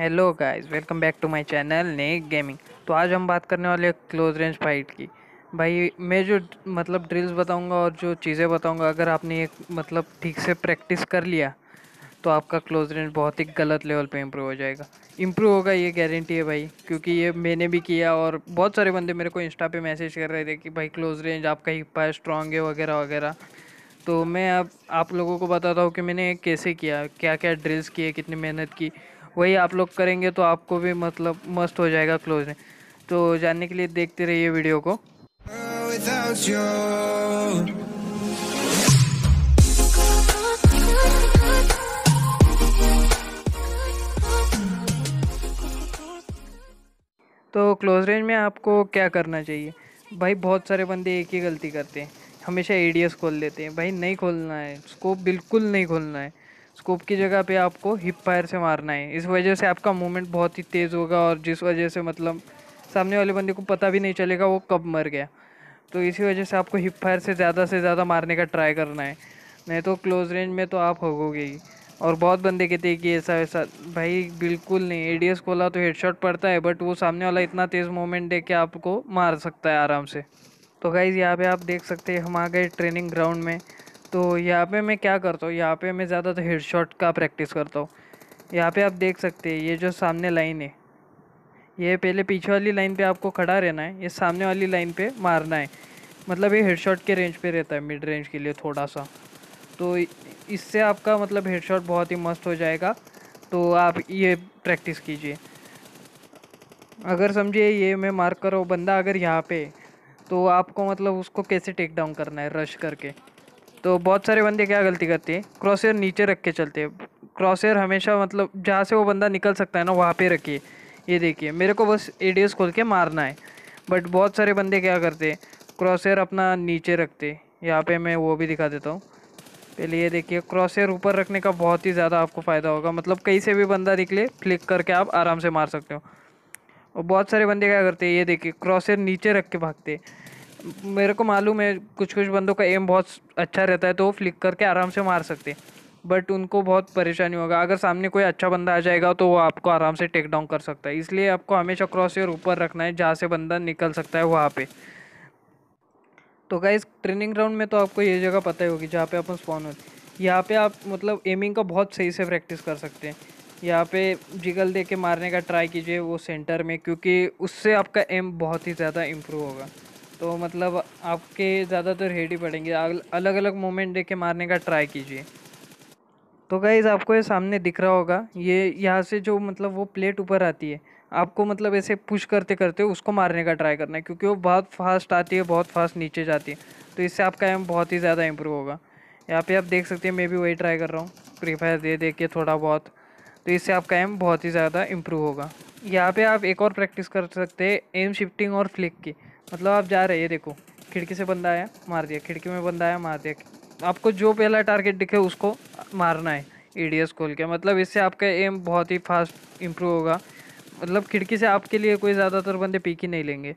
hello guys welcome back to my channel ने gaming तो आज हम बात करने वाले हैं क्लोज रेंज फाइट की भाई मैं जो मतलब ड्रिल्स बताऊंगा और जो चीज़ें बताऊंगा अगर आपने एक मतलब ठीक से प्रैक्टिस कर लिया तो आपका क्लोज रेंज बहुत ही गलत लेवल पे इम्प्रूव हो जाएगा इम्प्रूव होगा ये गारंटी है भाई क्योंकि ये मैंने भी किया और बहुत सारे बंदे मेरे को इंस्टा पे मैसेज कर रहे थे कि भाई क्लोज रेंज आपका ही पास स्ट्रॉन्ग है वगैरह वगैरह तो मैं अब आप, आप लोगों को बताता हूँ कि मैंने कैसे किया क्या क्या ड्रिल्स किए कितनी मेहनत की वही आप लोग करेंगे तो आपको भी मतलब मस्त हो जाएगा क्लोज में तो जानने के लिए देखते रहिए वीडियो को तो क्लोज रेंज में आपको क्या करना चाहिए भाई बहुत सारे बंदे एक ही गलती करते हैं हमेशा एडीएस खोल देते हैं भाई नहीं खोलना है स्कोप बिल्कुल नहीं खोलना है स्कोप की जगह पे आपको हिप फायर से मारना है इस वजह से आपका मूवमेंट बहुत ही तेज़ होगा और जिस वजह से मतलब सामने वाले बंदे को पता भी नहीं चलेगा वो कब मर गया तो इसी वजह से आपको हिप फायर से ज़्यादा से ज़्यादा मारने का ट्राई करना है नहीं तो क्लोज रेंज में तो आप होगोगे ही और बहुत बंदे कहते हैं कि ऐसा वैसा भाई बिल्कुल नहीं ए एस खोला तो हेडशॉट पड़ता है बट वो सामने वाला इतना तेज़ मूवमेंट दे के आपको मार सकता है आराम से तो गाइज़ यहाँ पे आप देख सकते हैं हम आ गए ट्रेनिंग ग्राउंड में तो यहाँ पे मैं क्या करता हूँ यहाँ पे मैं ज़्यादातर हेड शॉट का प्रैक्टिस करता हूँ यहाँ पे आप देख सकते हैं ये जो सामने लाइन है ये पहले पीछे वाली लाइन पे आपको खड़ा रहना है ये सामने वाली लाइन पे मारना है मतलब ये हेड शॉट के रेंज पे रहता है मिड रेंज के लिए थोड़ा सा तो इससे आपका मतलब हेड शॉट बहुत ही मस्त हो जाएगा तो आप ये प्रैक्टिस कीजिए अगर समझिए ये मैं मार्क करो बंदा अगर यहाँ पर तो आपको मतलब उसको कैसे टेक डाउन करना है रश करके तो बहुत सारे बंदे क्या गलती करते हैं एयर नीचे रख के चलते हैं एयर हमेशा मतलब जहाँ से वो बंदा निकल सकता है ना वहाँ पे रखिए ये देखिए मेरे को बस ए खोल के मारना है बट बहुत सारे बंदे क्या करते हैं एयर अपना नीचे रखते यहाँ पे मैं वो भी दिखा देता हूँ पहले ये देखिए एयर ऊपर रखने का बहुत ही ज़्यादा आपको फ़ायदा होगा मतलब कहीं से भी बंदा निकले फ्लिक करके आप आराम से मार सकते हो और बहुत सारे बंदे क्या करते हैं ये देखिए एयर नीचे रख के भागते मेरे को मालूम है कुछ कुछ बंदों का एम बहुत अच्छा रहता है तो वो फ्लिक करके आराम से मार सकते हैं बट उनको बहुत परेशानी होगा अगर सामने कोई अच्छा बंदा आ जाएगा तो वो आपको आराम से टेक डाउन कर सकता है इसलिए आपको हमेशा क्रॉस और ऊपर रखना है जहाँ से बंदा निकल सकता है वहाँ पे तो इस ट्रेनिंग ग्राउंड में तो आपको ये जगह पता ही होगी जहाँ पे अपन स्पॉन होते यहाँ पे आप मतलब एमिंग का बहुत सही से प्रैक्टिस कर सकते हैं यहाँ पे जिगल दे के मारने का ट्राई कीजिए वो सेंटर में क्योंकि उससे आपका एम बहुत ही ज़्यादा इम्प्रूव होगा तो मतलब आपके ज़्यादातर तो हेड ही पड़ेंगे अलग अलग मोमेंट देख के मारने का ट्राई कीजिए तो गाइज़ आपको ये सामने दिख रहा होगा ये यहाँ से जो मतलब वो प्लेट ऊपर आती है आपको मतलब ऐसे पुश करते करते उसको मारने का ट्राई करना है क्योंकि वो बहुत फास्ट आती है बहुत फास्ट नीचे जाती है तो इससे आपका एम बहुत ही ज़्यादा इम्प्रूव होगा यहाँ पे आप देख सकते हैं मैं भी वही ट्राई कर रहा हूँ फ्री फायर दे दे के थोड़ा बहुत तो इससे आपका एम बहुत ही ज़्यादा इम्प्रूव होगा यहाँ पे आप एक और प्रैक्टिस कर सकते हैं एम शिफ्टिंग और फ्लिक की मतलब आप जा रहे हैं देखो खिड़की से बंदा आया मार दिया खिड़की में बंदा आया मार दिया आपको जो पहला टारगेट दिखे उसको मारना है ई खोल के मतलब इससे आपका एम बहुत ही फास्ट इम्प्रूव होगा मतलब खिड़की से आपके लिए कोई ज़्यादातर बंदे पीक ही नहीं लेंगे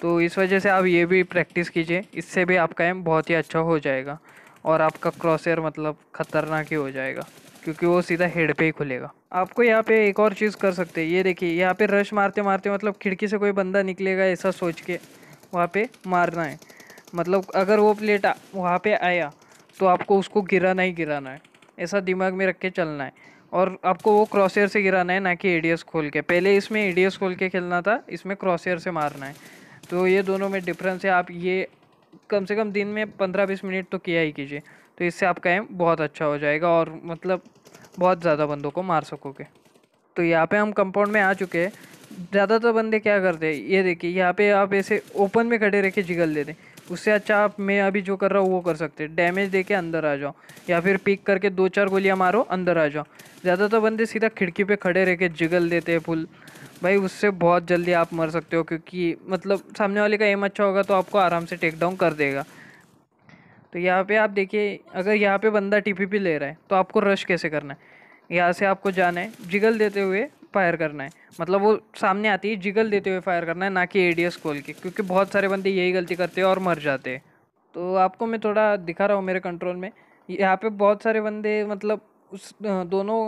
तो इस वजह से आप ये भी प्रैक्टिस कीजिए इससे भी आपका एम बहुत ही अच्छा हो जाएगा और आपका क्रॉस एयर मतलब ख़तरनाक ही हो जाएगा क्योंकि वो सीधा हेड पे ही खुलेगा आपको यहाँ पे एक और चीज़ कर सकते हैं ये देखिए यहाँ पे रश मारते मारते मतलब खिड़की से कोई बंदा निकलेगा ऐसा सोच के वहाँ पे मारना है मतलब अगर वो प्लेट वहाँ पे आया तो आपको उसको गिराना ही गिराना है ऐसा दिमाग में रख के चलना है और आपको वो क्रॉसियर से गिराना है ना कि एडीएस खोल के पहले इसमें एडीएस खोल के खेलना था इसमें क्रॉसियर से मारना है तो ये दोनों में डिफरेंस है आप ये कम से कम दिन में पंद्रह बीस मिनट तो किया ही कीजिए तो इससे आपका एम बहुत अच्छा हो जाएगा और मतलब बहुत ज़्यादा बंदों को मार सकोगे तो यहाँ पे हम कंपाउंड में आ चुके हैं ज़्यादातर बंदे क्या करते हैं ये देखिए यहाँ पे आप ऐसे ओपन में खड़े रह के जिगल दे दें उससे अच्छा आप मैं अभी जो कर रहा हूँ वो कर सकते हैं डैमेज दे के अंदर आ जाओ या फिर पिक करके दो चार गोलियाँ मारो अंदर आ जाओ ज़्यादातर बंदे सीधा खिड़की पर खड़े रह के जिगल देते हैं फुल भाई उससे बहुत जल्दी आप मर सकते हो क्योंकि मतलब सामने वाले का एम अच्छा होगा तो आपको आराम से टेक डाउन कर देगा तो यहाँ पे आप देखिए अगर यहाँ पे बंदा टीपीपी ले रहा है तो आपको रश कैसे करना है यहाँ से आपको जाना है जिगल देते हुए फायर करना है मतलब वो सामने आती है जिगल देते हुए फायर करना है ना कि एडीएस खोल के क्योंकि बहुत सारे बंदे यही गलती करते हैं और मर जाते हैं तो आपको मैं थोड़ा दिखा रहा हूँ मेरे कंट्रोल में यहाँ पे बहुत सारे बंदे मतलब उस दोनों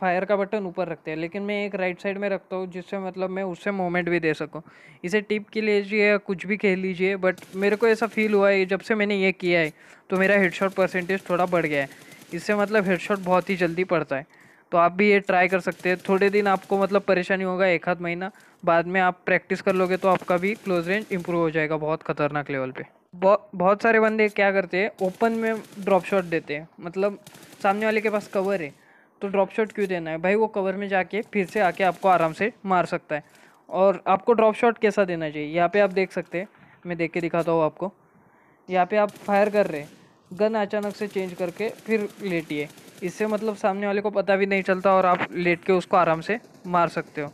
फायर का बटन ऊपर रखते हैं लेकिन मैं एक राइट साइड में रखता हूँ जिससे मतलब मैं उससे मोमेंट भी दे सकूँ इसे टिप के लीजिए या कुछ भी कह लीजिए बट मेरे को ऐसा फील हुआ है जब से मैंने ये किया है तो मेरा हेडशॉट परसेंटेज थोड़ा बढ़ गया है इससे मतलब हेडशॉट बहुत ही जल्दी पड़ता है तो आप भी ये ट्राई कर सकते हैं थोड़े दिन आपको मतलब परेशानी होगा एक आध महीना बाद में आप प्रैक्टिस कर लोगे तो आपका भी क्लोज रेंज इंप्रूव हो जाएगा बहुत खतरनाक लेवल पर बहुत सारे बंदे क्या करते हैं ओपन में ड्रॉप शॉट देते हैं मतलब सामने वाले के पास कवर है तो ड्रॉप शॉट क्यों देना है भाई वो कवर में जाके फिर से आके आपको आराम से मार सकता है और आपको ड्रॉप शॉट कैसा देना चाहिए यहाँ पे आप देख सकते हैं मैं देख के दिखाता हूँ आपको यहाँ पे आप फायर कर रहे हैं गन अचानक से चेंज करके फिर लेटिए इससे मतलब सामने वाले को पता भी नहीं चलता और आप लेट के उसको आराम से मार सकते हो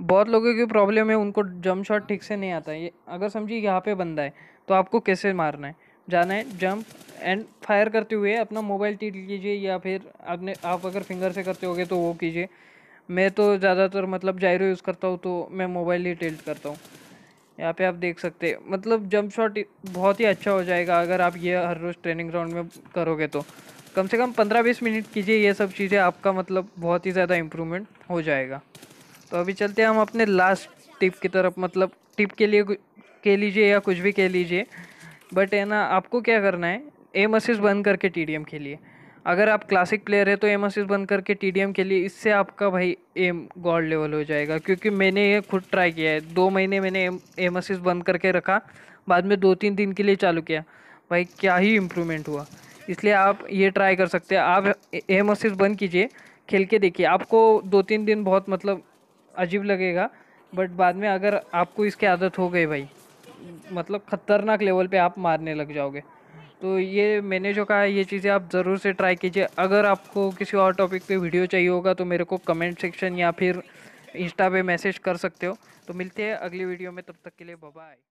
बहुत लोगों की प्रॉब्लम है उनको जंप शॉट ठीक से नहीं आता ये अगर समझिए यहाँ पे बंदा है तो आपको कैसे मारना है जाना है जंप एंड फायर करते हुए अपना मोबाइल टीट कीजिए या फिर आपने आप अगर फिंगर से करते होगे तो वो कीजिए मैं तो ज़्यादातर मतलब जायरो यूज़ करता हूँ तो मैं मोबाइल ही टिल्ट करता हूँ यहाँ पे आप देख सकते मतलब जंप शॉट बहुत ही अच्छा हो जाएगा अगर आप ये हर रोज़ ट्रेनिंग ग्राउंड में करोगे तो कम से कम पंद्रह बीस मिनट कीजिए ये सब चीज़ें आपका मतलब बहुत ही ज़्यादा इम्प्रूवमेंट हो जाएगा तो अभी चलते हैं हम अपने लास्ट टिप की तरफ मतलब टिप के लिए कह लीजिए या कुछ भी कह लीजिए बट है ना आपको क्या करना है एम असिस बंद करके टी डी के लिए अगर आप क्लासिक प्लेयर है तो एम असिस बंद करके टी डी के लिए इससे आपका भाई एम गॉड लेवल हो जाएगा क्योंकि मैंने ये खुद ट्राई किया है दो महीने मैंने एम एम असिस बंद करके रखा बाद में दो तीन दिन के लिए चालू किया भाई क्या ही इम्प्रूवमेंट हुआ इसलिए आप ये ट्राई कर सकते हैं आप एम असिस बंद कीजिए खेल के देखिए आपको दो तीन दिन बहुत मतलब अजीब लगेगा बट बाद में अगर आपको इसके आदत हो गई भाई मतलब ख़तरनाक लेवल पे आप मारने लग जाओगे तो ये मैंने जो कहा ये चीज़ें आप ज़रूर से ट्राई कीजिए अगर आपको किसी और टॉपिक पे वीडियो चाहिए होगा तो मेरे को कमेंट सेक्शन या फिर इंस्टा पे मैसेज कर सकते हो तो मिलते हैं अगली वीडियो में तब तक के लिए बाय